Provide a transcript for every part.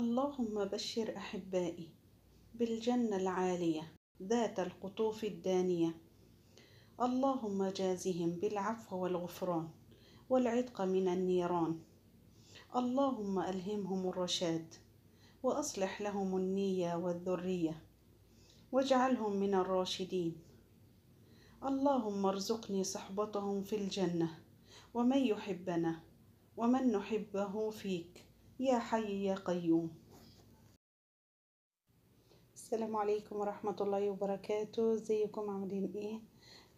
اللهم بشر احبائي بالجنه العاليه ذات القطوف الدانيه اللهم جازهم بالعفو والغفران والعتق من النيران اللهم الهمهم الرشاد واصلح لهم النيه والذريه واجعلهم من الراشدين اللهم ارزقني صحبتهم في الجنه ومن يحبنا ومن نحبه فيك يا حي يا قيوم السلام عليكم ورحمة الله وبركاته ازيكم عاملين ايه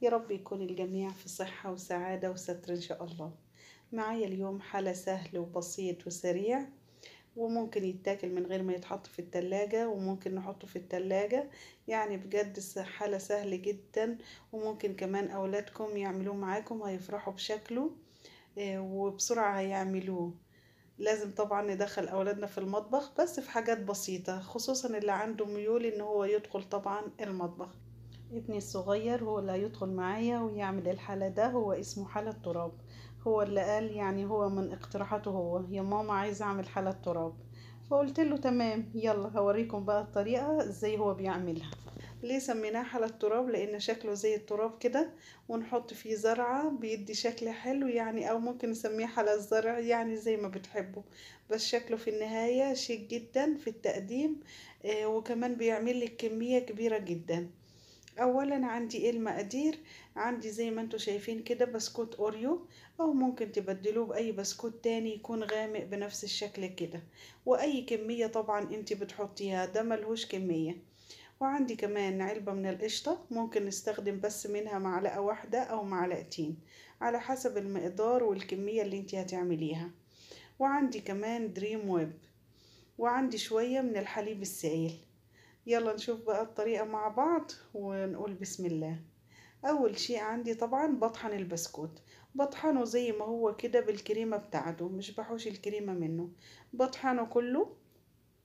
يا رب يكون الجميع في صحة وسعادة وستر ان شاء الله معايا اليوم حالة سهل وبسيط وسريع وممكن يتاكل من غير ما يتحط في التلاجة وممكن نحطه في التلاجة يعني بجد حالة سهل جدا وممكن كمان أولادكم يعملوه معاكم هيفرحوا بشكله آه، وبسرعة هيعملوه لازم طبعا ندخل اولادنا في المطبخ بس في حاجات بسيطة خصوصا اللي عنده ميول ان هو يدخل طبعا المطبخ ابني الصغير هو اللي هيدخل معايا ويعمل الحالة ده هو اسمه حالة تراب هو اللي قال يعني هو من اقتراحاته هو يا ماما عايز اعمل حالة تراب فقلت له تمام يلا هوريكم بقى الطريقة ازاي هو بيعملها ليه سميناه حلى التراب لان شكله زي التراب كده ونحط فيه زرعة بيدي شكل حلو يعني او ممكن نسميه حلى الزرع يعني زي ما بتحبوا بس شكله في النهاية شيك جدا في التقديم آه وكمان بيعمل لك كمية كبيرة جدا اولا عندي ايه المقادير عندي زي ما انتم شايفين كده بسكوت اوريو او ممكن تبدلوه باي بسكوت تاني يكون غامق بنفس الشكل كده واي كمية طبعا انت بتحطيها ده ملهوش كمية وعندي كمان علبة من القشطة ممكن نستخدم بس منها معلقة واحدة أو معلقتين على حسب المقدار والكمية اللي انت هتعمليها وعندي كمان دريم ويب وعندي شوية من الحليب السائل يلا نشوف بقى الطريقة مع بعض ونقول بسم الله أول شيء عندي طبعا بطحن البسكوت بطحنه زي ما هو كده بالكريمة بتاعته مش بحوش الكريمة منه بطحنه كله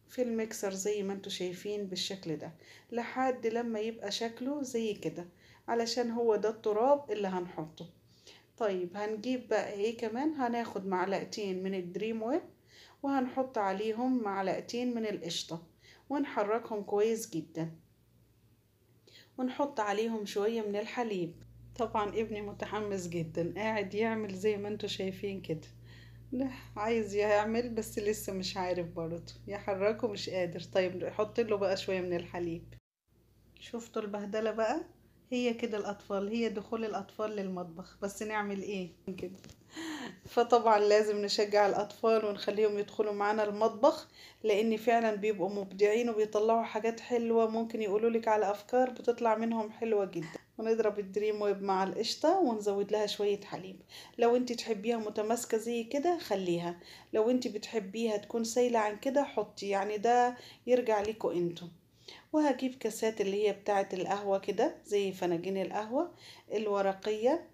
في الميكسر زي ما انتوا شايفين بالشكل ده لحد لما يبقى شكله زي كده علشان هو ده التراب اللي هنحطه طيب هنجيب بقى ايه كمان هناخد معلقتين من الدريم ويب وهنحط عليهم معلقتين من القشطة ونحركهم كويس جدا ونحط عليهم شوية من الحليب طبعا ابني متحمس جدا قاعد يعمل زي ما انتوا شايفين كده لا عايز يعمل بس لسه مش عارف برضه يحركه مش قادر طيب حط له بقى شوية من الحليب شفتوا البهدلة بقى هي كده الأطفال هي دخول الأطفال للمطبخ بس نعمل إيه كده فطبعا لازم نشجع الأطفال ونخليهم يدخلوا معانا المطبخ لأن فعلا بيبقوا مبدعين وبيطلعوا حاجات حلوة ممكن يقولولك على أفكار بتطلع منهم حلوة جدا ونضرب الدريم ويب مع القشطة ونزود لها شوية حليب لو انت تحبيها متماسكة زي كده خليها لو انت بتحبيها تكون سايلة عن كده حطي يعني ده يرجع ليكوا انتوا وهجيب كاسات اللي هي بتاعة القهوة كده زي فناجين القهوة الورقية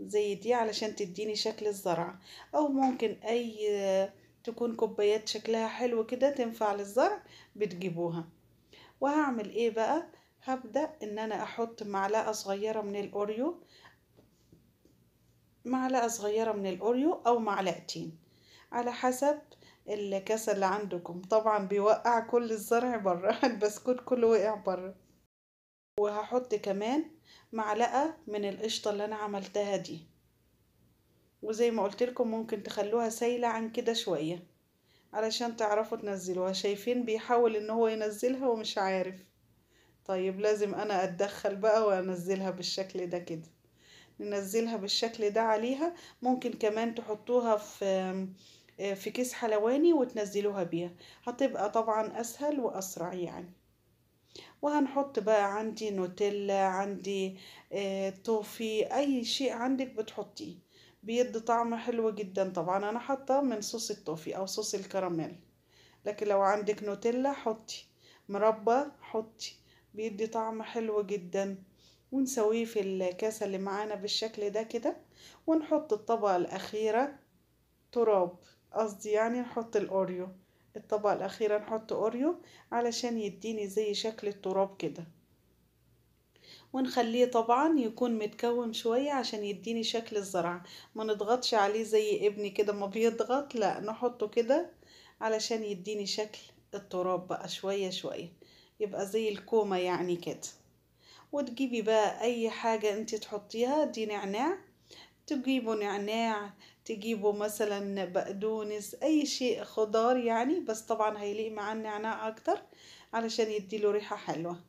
زي دي علشان تديني شكل الزرع او ممكن اي تكون كوبايات شكلها حلو كده تنفع للزرع بتجيبوها وهعمل ايه بقى هبدأ ان انا احط معلقة صغيرة من الاوريو معلقة صغيرة من الاوريو او معلقتين على حسب الكاسة اللي عندكم طبعا بيوقع كل الزرع بره البسكوت كله وقع بره وهحط كمان معلقة من القشطة اللي انا عملتها دي وزي ما قلت لكم ممكن تخلوها سايلة عن كده شوية علشان تعرفوا تنزلوها شايفين بيحاول ان هو ينزلها ومش عارف طيب لازم انا اتدخل بقى وانزلها بالشكل ده كده ننزلها بالشكل ده عليها ممكن كمان تحطوها في في كيس حلواني وتنزلوها بيها هتبقى طبعا اسهل واسرع يعني وهنحط بقى عندي نوتيلا عندي آه، توفي اي شيء عندك بتحطيه بيدي طعم حلو جدا طبعا انا حاطه من صوص التوفي او صوص الكراميل لكن لو عندك نوتيلا حطي مربى حطي بيدي طعم حلو جدا ونسويه في الكاسة اللي معانا بالشكل ده كده ونحط الطبقة الأخيرة تراب قصدي يعني نحط الأوريو الطبقة الأخيرة نحط أوريو علشان يديني زي شكل التراب كده ونخليه طبعا يكون متكوم شوية عشان يديني شكل الزرع ما نضغطش عليه زي ابني كده ما بيضغط لا نحطه كده علشان يديني شكل التراب بقى شوية شوية يبقى زي الكومة يعني كده وتجيبي بقى اي حاجة انت تحطيها دي نعناع تجيبوا نعناع تجيبوا مثلا بقدونس اي شيء خضار يعني بس طبعا هيليق مع النعناع اكتر علشان يديله ريحة حلوة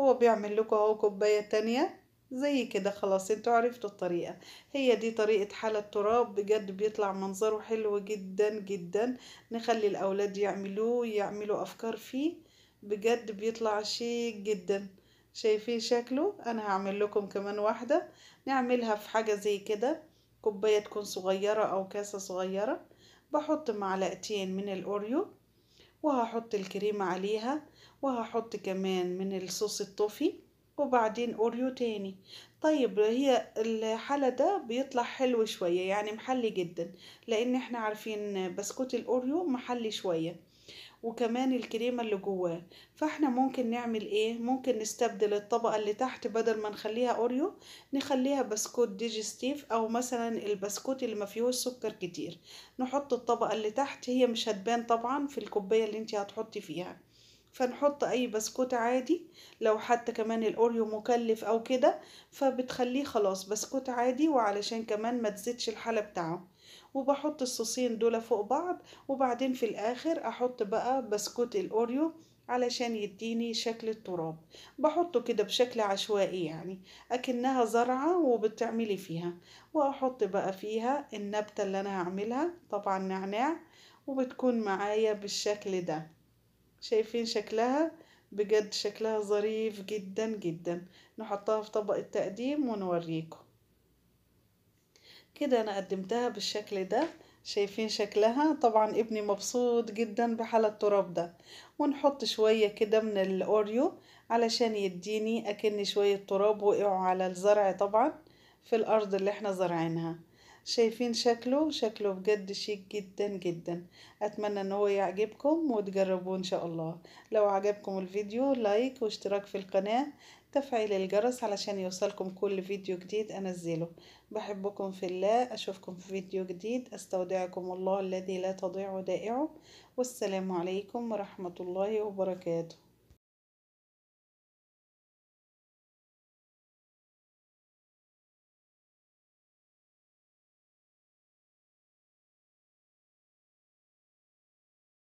هو بيعمل لكم اهو كوباية تانية زي كده خلاص انتوا عرفتوا الطريقة هي دي طريقة حلى التراب بجد بيطلع منظره حلو جدا جدا نخلي الاولاد يعملوه يعملوا افكار فيه بجد بيطلع شيك جدا شايفين شكله انا هعمل لكم كمان واحدة نعملها في حاجة زي كده كوباية تكون صغيرة او كاسة صغيرة بحط معلقتين من الاوريو وهحط الكريمة عليها وهحط كمان من الصوص الطوفي وبعدين اوريو تاني طيب هي الحالة ده بيطلع حلو شوية يعني محلي جدا لان احنا عارفين بسكوت الاوريو محلي شوية وكمان الكريمة اللي جواه فاحنا ممكن نعمل ايه ممكن نستبدل الطبقة اللي تحت بدل ما نخليها اوريو نخليها بسكوت ديجستيف او مثلا البسكوت اللي ما فيهوش سكر كتير نحط الطبقة اللي تحت هي مش هتبان طبعا في الكوباية اللي انت هتحطي فيها فنحط اي بسكوت عادي لو حتى كمان الاوريو مكلف او كده فبتخليه خلاص بسكوت عادي وعلشان كمان ما تزيدش الحالة بتاعه وبحط الصوصين دول فوق بعض وبعدين في الاخر احط بقى بسكوت الاوريو علشان يديني شكل التراب بحطه كده بشكل عشوائي يعني اكنها زرعة وبتعملي فيها واحط بقى فيها النبتة اللي انا هعملها طبعا نعناع وبتكون معايا بالشكل ده شايفين شكلها بجد شكلها ظريف جدا جدا نحطها في طبق التقديم ونوريكم كده انا قدمتها بالشكل ده شايفين شكلها طبعا ابني مبسوط جدا بحلى التراب ده ونحط شوية كده من الاوريو علشان يديني اكن شوية تراب وقعوا على الزرع طبعا في الارض اللي احنا زرعينها شايفين شكله شكله بجد شيك جدا جدا اتمنى ان هو يعجبكم وتجربوه ان شاء الله لو عجبكم الفيديو لايك واشتراك في القناة تفعيل الجرس علشان يوصلكم كل فيديو جديد أنزله بحبكم في الله أشوفكم في فيديو جديد أستودعكم الله الذي لا تضيع ودائعه والسلام عليكم ورحمة الله وبركاته